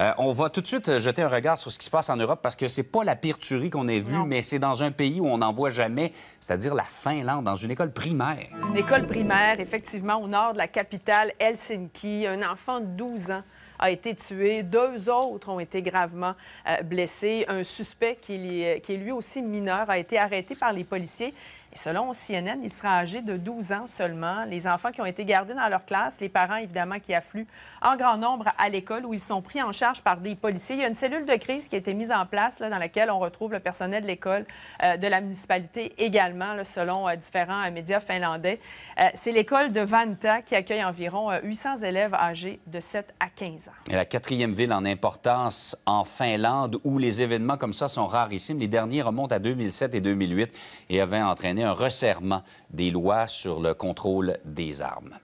Euh, on va tout de suite euh, jeter un regard sur ce qui se passe en Europe parce que c'est pas la pire tuerie qu'on ait vue, mais c'est dans un pays où on n'en voit jamais, c'est-à-dire la Finlande, dans une école primaire. Une école primaire, effectivement, au nord de la capitale Helsinki. Un enfant de 12 ans a été tué. Deux autres ont été gravement euh, blessés. Un suspect qui est lui aussi mineur a été arrêté par les policiers selon CNN, il sera âgé de 12 ans seulement. Les enfants qui ont été gardés dans leur classe, les parents évidemment qui affluent en grand nombre à l'école où ils sont pris en charge par des policiers. Il y a une cellule de crise qui a été mise en place là, dans laquelle on retrouve le personnel de l'école, euh, de la municipalité également, selon euh, différents euh, médias finlandais. C'est l'école de Vanta qui accueille environ 800 élèves âgés de 7 à 15 ans. la quatrième ville en importance en Finlande où les événements comme ça sont rarissimes. Les derniers remontent à 2007 et 2008 et avaient entraîné un resserrement des lois sur le contrôle des armes.